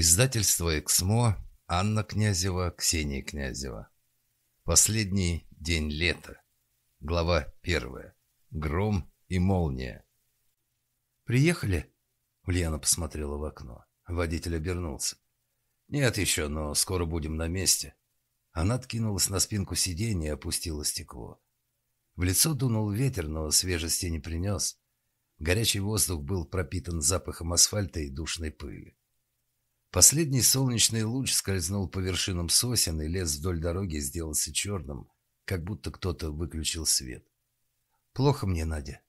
Издательство «Эксмо», Анна Князева, Ксения Князева. Последний день лета. Глава первая. Гром и молния. «Приехали?» Ульяна посмотрела в окно. Водитель обернулся. «Нет еще, но скоро будем на месте». Она откинулась на спинку сиденья и опустила стекло. В лицо дунул ветер, но свежести не принес. Горячий воздух был пропитан запахом асфальта и душной пыли. Последний солнечный луч скользнул по вершинам сосен, и лес вдоль дороги сделался черным, как будто кто-то выключил свет. «Плохо мне, Надя».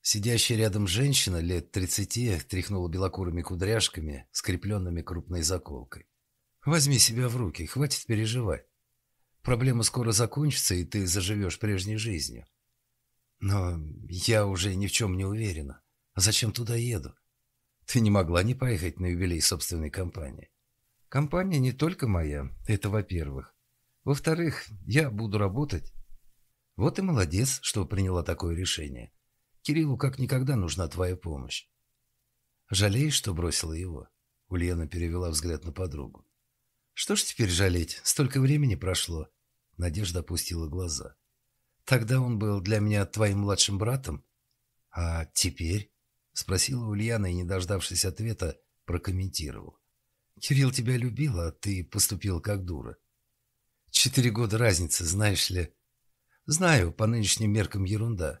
Сидящая рядом женщина лет тридцати тряхнула белокурыми кудряшками, скрепленными крупной заколкой. «Возьми себя в руки, хватит переживать. Проблема скоро закончится, и ты заживешь прежней жизнью. Но я уже ни в чем не уверена. А зачем туда еду? Ты не могла не поехать на юбилей собственной компании. Компания не только моя, это во-первых. Во-вторых, я буду работать. Вот и молодец, что приняла такое решение. Кириллу как никогда нужна твоя помощь. Жалеешь, что бросила его? Ульяна перевела взгляд на подругу. Что ж теперь жалеть? Столько времени прошло. Надежда опустила глаза. Тогда он был для меня твоим младшим братом. А теперь? Спросила Ульяна и, не дождавшись ответа, прокомментировала. «Кирилл тебя любил, а ты поступил как дура». «Четыре года разницы, знаешь ли?» «Знаю, по нынешним меркам ерунда».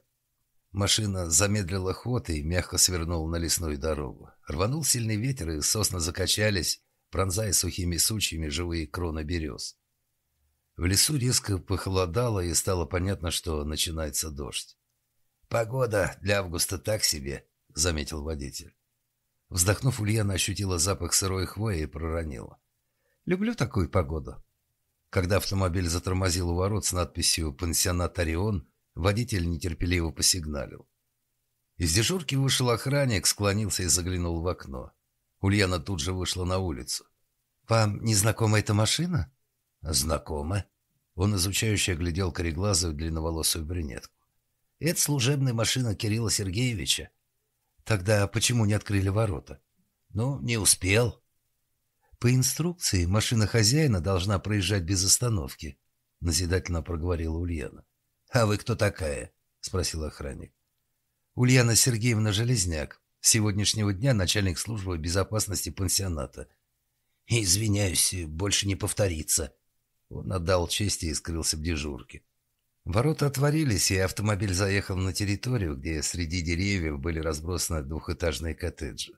Машина замедлила ход и мягко свернула на лесную дорогу. Рванул сильный ветер, и сосны закачались, пронзая сухими сучьями живые кроны берез. В лесу резко похолодало, и стало понятно, что начинается дождь. «Погода для августа так себе», — заметил водитель. Вздохнув, Ульяна ощутила запах сырой хвои и проронила. «Люблю такую погоду». Когда автомобиль затормозил у ворот с надписью «Пансионат Орион», водитель нетерпеливо посигналил. Из дежурки вышел охранник, склонился и заглянул в окно. Ульяна тут же вышла на улицу. «Вам незнакома эта машина?» «Знакома». Он изучающе глядел кореглазую длинноволосую брюнетку. «Это служебная машина Кирилла Сергеевича», Тогда почему не открыли ворота? Ну, не успел. По инструкции машина хозяина должна проезжать без остановки, назидательно проговорила Ульяна. А вы кто такая? спросил охранник. Ульяна Сергеевна Железняк, с сегодняшнего дня начальник службы безопасности пансионата. Извиняюсь, больше не повторится. Он отдал честь и скрылся в дежурке. Ворота отворились, и автомобиль заехал на территорию, где среди деревьев были разбросаны двухэтажные коттеджи.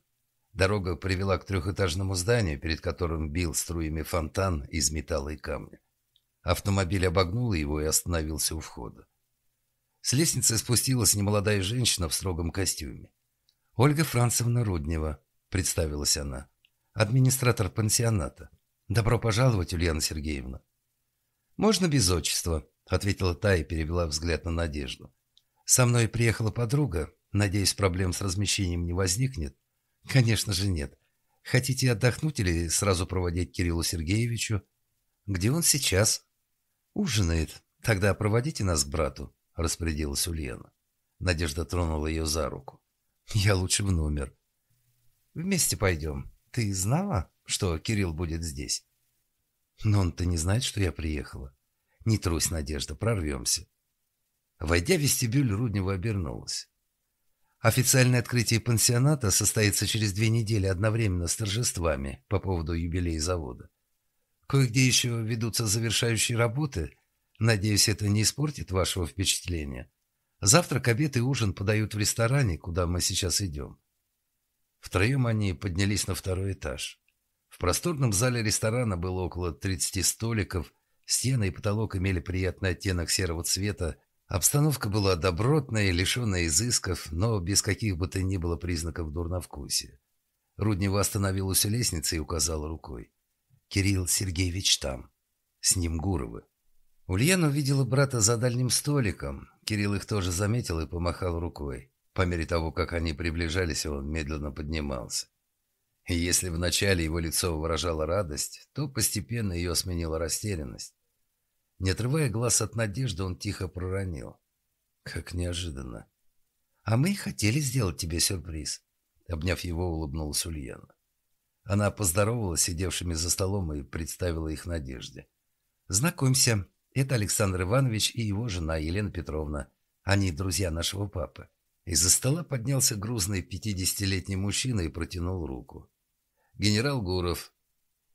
Дорога привела к трехэтажному зданию, перед которым бил струями фонтан из металла и камня. Автомобиль обогнул его и остановился у входа. С лестницы спустилась немолодая женщина в строгом костюме. «Ольга Францевна Руднева», — представилась она, — «администратор пансионата. Добро пожаловать, Ульяна Сергеевна». «Можно без отчества», ответила та и перевела взгляд на Надежду. «Со мной приехала подруга. Надеюсь, проблем с размещением не возникнет?» «Конечно же нет. Хотите отдохнуть или сразу проводить Кириллу Сергеевичу?» «Где он сейчас?» «Ужинает. Тогда проводите нас к брату», — распорядилась Ульяна. Надежда тронула ее за руку. «Я лучше в номер». «Вместе пойдем. Ты знала, что Кирилл будет здесь?» «Но он-то не знает, что я приехала», не трусь, Надежда, прорвемся. Войдя в вестибюль, Руднева обернулась. Официальное открытие пансионата состоится через две недели одновременно с торжествами по поводу юбилея завода. Кое-где еще ведутся завершающие работы. Надеюсь, это не испортит вашего впечатления. Завтрак, обед и ужин подают в ресторане, куда мы сейчас идем. Втроем они поднялись на второй этаж. В просторном зале ресторана было около 30 столиков – Стены и потолок имели приятный оттенок серого цвета. Обстановка была добротная, лишенная изысков, но без каких бы то ни было признаков дурновкусия. Руднева остановилась у лестницы и указала рукой. «Кирилл Сергеевич там. С ним Гуровы». Ульяна увидела брата за дальним столиком. Кирилл их тоже заметил и помахал рукой. По мере того, как они приближались, он медленно поднимался. И если вначале его лицо выражало радость, то постепенно ее сменила растерянность. Не отрывая глаз от надежды, он тихо проронил. Как неожиданно. «А мы хотели сделать тебе сюрприз», — обняв его, улыбнулась Ульяна. Она поздоровалась сидевшими за столом и представила их надежде. «Знакомься, это Александр Иванович и его жена Елена Петровна. Они друзья нашего папы». Из-за стола поднялся грузный пятидесятилетний мужчина и протянул руку генерал Гуров.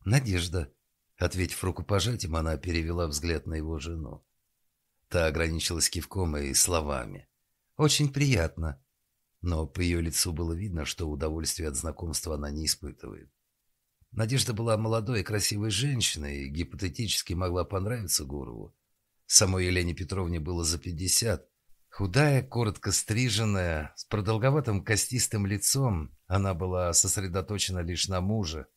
«Надежда», — ответив рукопожатием, она перевела взгляд на его жену. Та ограничилась кивком и словами. «Очень приятно». Но по ее лицу было видно, что удовольствия от знакомства она не испытывает. Надежда была молодой и красивой женщиной и гипотетически могла понравиться Гурову. Самой Елене Петровне было за пятьдесят, Худая, коротко стриженная, с продолговатым костистым лицом, она была сосредоточена лишь на муже.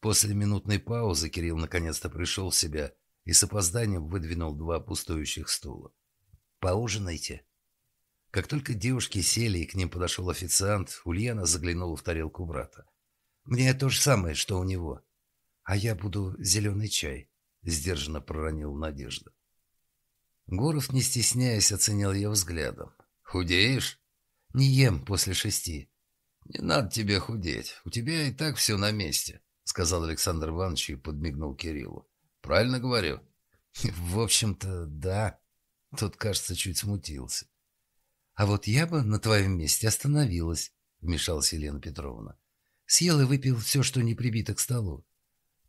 После минутной паузы Кирилл наконец-то пришел в себя и с опозданием выдвинул два пустующих стула. «Поужинайте». Как только девушки сели и к ним подошел официант, Ульяна заглянула в тарелку брата. «Мне то же самое, что у него». «А я буду зеленый чай», — сдержанно проронил Надежда. Гуров, не стесняясь, оценил ее взглядом. «Худеешь?» «Не ем после шести». «Не надо тебе худеть. У тебя и так все на месте», — сказал Александр Иванович и подмигнул Кириллу. «Правильно говорю?» «В общем-то, да». Тот, кажется, чуть смутился. «А вот я бы на твоем месте остановилась», — вмешалась Елена Петровна. «Съел и выпил все, что не прибито к столу».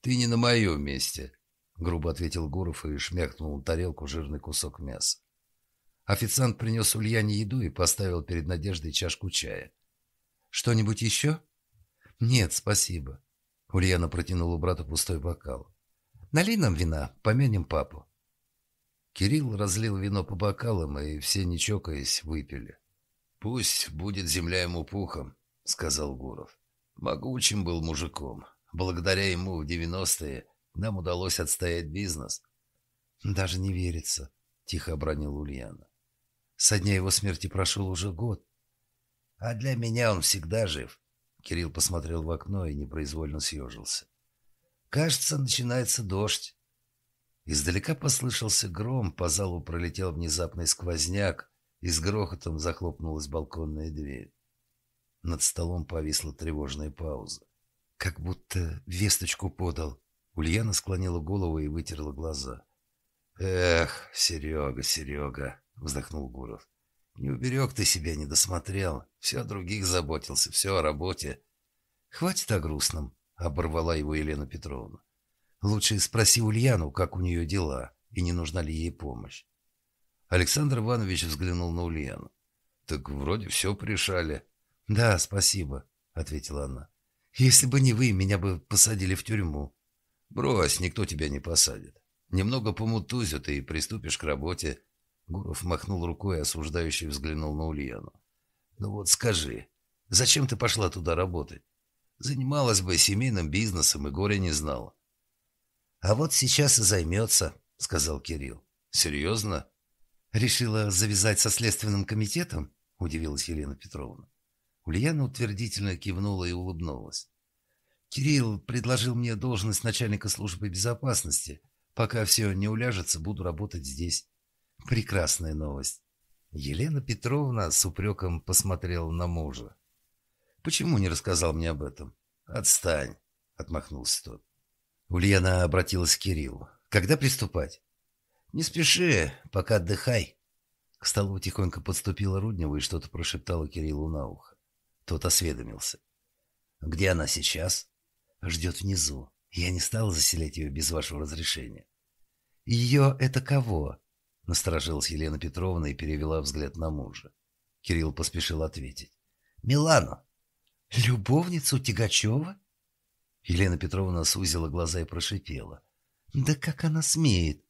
«Ты не на моем месте», грубо ответил Гуров и шмякнул на тарелку жирный кусок мяса. Официант принес Ульяне еду и поставил перед Надеждой чашку чая. «Что-нибудь еще?» «Нет, спасибо». Ульяна протянула брату пустой бокал. «Налей нам вина, помянем папу». Кирилл разлил вино по бокалам, и все, не чокаясь, выпили. «Пусть будет земля ему пухом», — сказал Гуров. «Могучим был мужиком. Благодаря ему в девяностые нам удалось отстоять бизнес. Даже не верится, тихо обронил Ульяна. Со дня его смерти прошел уже год. А для меня он всегда жив. Кирилл посмотрел в окно и непроизвольно съежился. Кажется, начинается дождь. Издалека послышался гром, по залу пролетел внезапный сквозняк, и с грохотом захлопнулась балконная дверь. Над столом повисла тревожная пауза. Как будто весточку подал, Ульяна склонила голову и вытерла глаза. «Эх, Серега, Серега!» — вздохнул Гуров. «Не уберег ты себя, не досмотрел. Все о других заботился, все о работе». «Хватит о грустном», — оборвала его Елена Петровна. «Лучше спроси Ульяну, как у нее дела, и не нужна ли ей помощь». Александр Иванович взглянул на Ульяну. «Так вроде все пришали». «Да, спасибо», — ответила она. «Если бы не вы, меня бы посадили в тюрьму». «Брось, никто тебя не посадит. Немного помутузят и приступишь к работе». Гуров махнул рукой, и осуждающе взглянул на Ульяну. «Ну вот скажи, зачем ты пошла туда работать? Занималась бы семейным бизнесом и горя не знала». «А вот сейчас и займется», — сказал Кирилл. «Серьезно?» «Решила завязать со Следственным комитетом?» — удивилась Елена Петровна. Ульяна утвердительно кивнула и улыбнулась. Кирилл предложил мне должность начальника службы безопасности. Пока все не уляжется, буду работать здесь. Прекрасная новость. Елена Петровна с упреком посмотрела на мужа. «Почему не рассказал мне об этом?» «Отстань», — отмахнулся тот. Ульяна обратилась к Кириллу. «Когда приступать?» «Не спеши, пока отдыхай». К столу тихонько подступила Руднева и что-то прошептала Кириллу на ухо. Тот осведомился. «Где она сейчас?» ждет внизу. Я не стала заселять ее без вашего разрешения». «Ее это кого?» – насторожилась Елена Петровна и перевела взгляд на мужа. Кирилл поспешил ответить. «Милану». «Любовницу Тигачева. Елена Петровна сузила глаза и прошипела. «Да как она смеет?»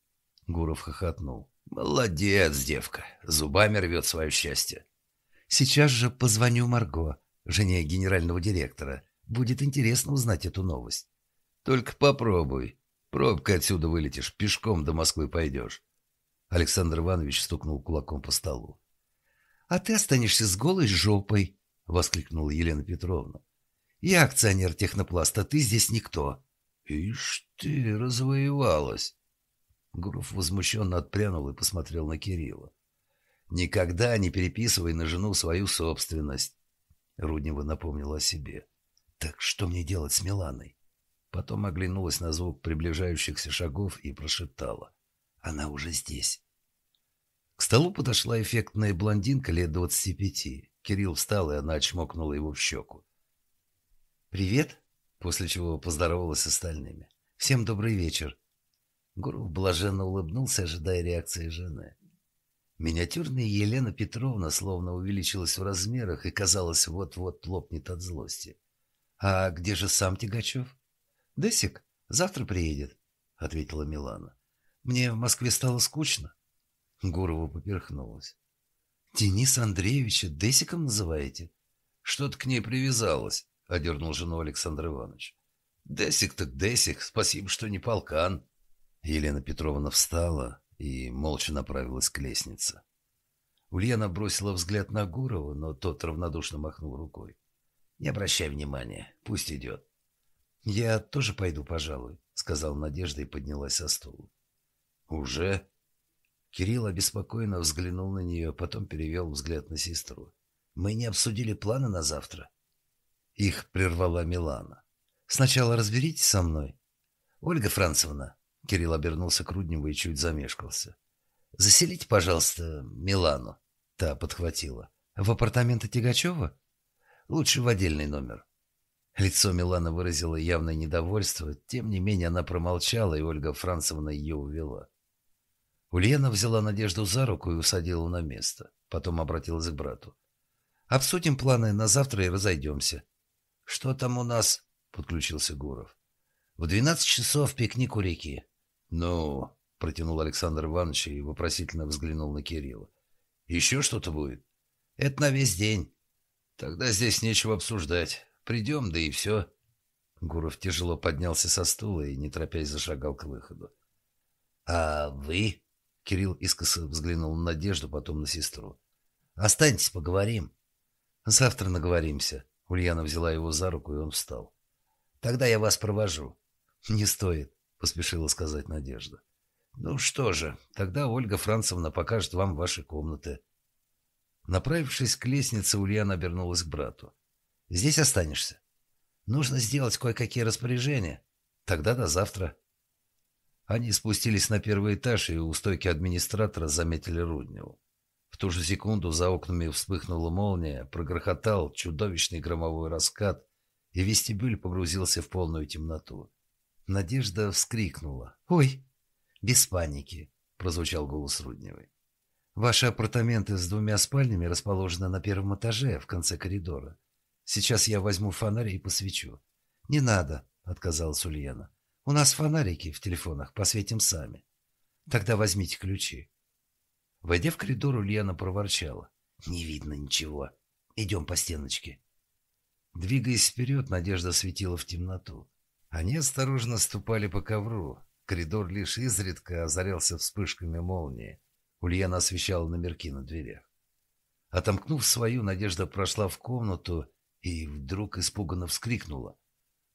Гуров хохотнул. «Молодец, девка. Зубами рвет свое счастье». «Сейчас же позвоню Марго, жене генерального директора. Будет интересно узнать эту новость. Только попробуй. Пробка отсюда вылетишь, пешком до Москвы пойдешь. Александр Иванович стукнул кулаком по столу. «А ты останешься с голой жопой!» — воскликнула Елена Петровна. «Я акционер технопласта, ты здесь никто!» «Ишь ты, развоевалась!» Гуров возмущенно отпрянул и посмотрел на Кирилла. «Никогда не переписывай на жену свою собственность», — Руднева напомнила о себе. Так что мне делать с Миланой? Потом оглянулась на звук приближающихся шагов и прошептала. Она уже здесь. К столу подошла эффектная блондинка лет двадцати пяти. Кирилл встал, и она чмокнула его в щеку. «Привет!» После чего поздоровалась с остальными. «Всем добрый вечер!» Гуров блаженно улыбнулся, ожидая реакции жены. Миниатюрная Елена Петровна словно увеличилась в размерах и, казалось, вот-вот лопнет от злости. «А где же сам Тигачев? «Десик завтра приедет», — ответила Милана. «Мне в Москве стало скучно». Гурова поперхнулась. «Денис Андреевича Десиком называете?» «Что-то к ней привязалось», — одернул жену Александр Иванович. «Десик так Десик, спасибо, что не полкан». Елена Петровна встала и молча направилась к лестнице. Ульяна бросила взгляд на Гурова, но тот равнодушно махнул рукой. Не обращай внимания, пусть идет. Я тоже пойду, пожалуй, сказал Надежда и поднялась со стула. Уже? Кирилл обеспокоенно взглянул на нее, потом перевел взгляд на сестру. Мы не обсудили планы на завтра. Их прервала Милана. Сначала разберитесь со мной. Ольга Францевна, Кирилл обернулся к Рудневу и чуть замешкался. Заселите, пожалуйста, Милану. Та подхватила. В апартаменты Тягачева? Лучше в отдельный номер». Лицо Милана выразило явное недовольство, тем не менее она промолчала, и Ольга Францевна ее увела. Ульяна взяла Надежду за руку и усадила на место. Потом обратилась к брату. «Обсудим планы на завтра и разойдемся». «Что там у нас?» — подключился Гуров. «В двенадцать часов пикник у реки». «Ну...» — протянул Александр Иванович и вопросительно взглянул на Кирилла. «Еще что-то будет?» «Это на весь день». Тогда здесь нечего обсуждать. Придем, да и все. Гуров тяжело поднялся со стула и, не торопясь, зашагал к выходу. «А вы?» — Кирилл искоса взглянул на Надежду, потом на сестру. «Останьтесь, поговорим». «Завтра наговоримся». Ульяна взяла его за руку, и он встал. «Тогда я вас провожу». «Не стоит», — поспешила сказать Надежда. «Ну что же, тогда Ольга Францевна покажет вам ваши комнаты», Направившись к лестнице, Ульяна обернулась к брату. «Здесь останешься. Нужно сделать кое-какие распоряжения. Тогда до завтра». Они спустились на первый этаж и у стойки администратора заметили Рудневу. В ту же секунду за окнами вспыхнула молния, прогрохотал чудовищный громовой раскат, и вестибюль погрузился в полную темноту. Надежда вскрикнула. «Ой!» «Без паники!» — прозвучал голос Рудневой. Ваши апартаменты с двумя спальнями расположены на первом этаже, в конце коридора. Сейчас я возьму фонарь и посвечу. Не надо, отказалась Ульяна. У нас фонарики в телефонах, посветим сами. Тогда возьмите ключи. Войдя в коридор, Ульяна проворчала. Не видно ничего. Идем по стеночке. Двигаясь вперед, Надежда светила в темноту. Они осторожно ступали по ковру. Коридор лишь изредка озарялся вспышками молнии. Ульяна освещала номерки на дверях. Отомкнув свою, Надежда прошла в комнату и вдруг испуганно вскрикнула.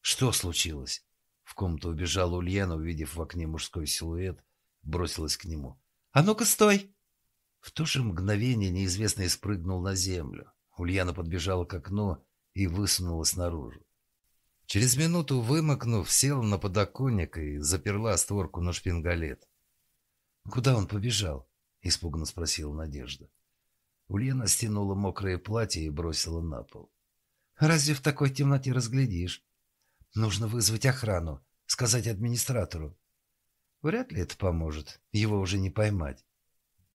«Что случилось?» В комнату убежала Ульяна, увидев в окне мужской силуэт, бросилась к нему. «А ну-ка, стой!» В то же мгновение неизвестный спрыгнул на землю. Ульяна подбежала к окну и высунулась наружу. Через минуту, вымокнув, села на подоконник и заперла створку на шпингалет. Куда он побежал? – испуганно спросила Надежда. Ульяна стянула мокрое платье и бросила на пол. «Разве в такой темноте разглядишь? Нужно вызвать охрану, сказать администратору». «Вряд ли это поможет, его уже не поймать.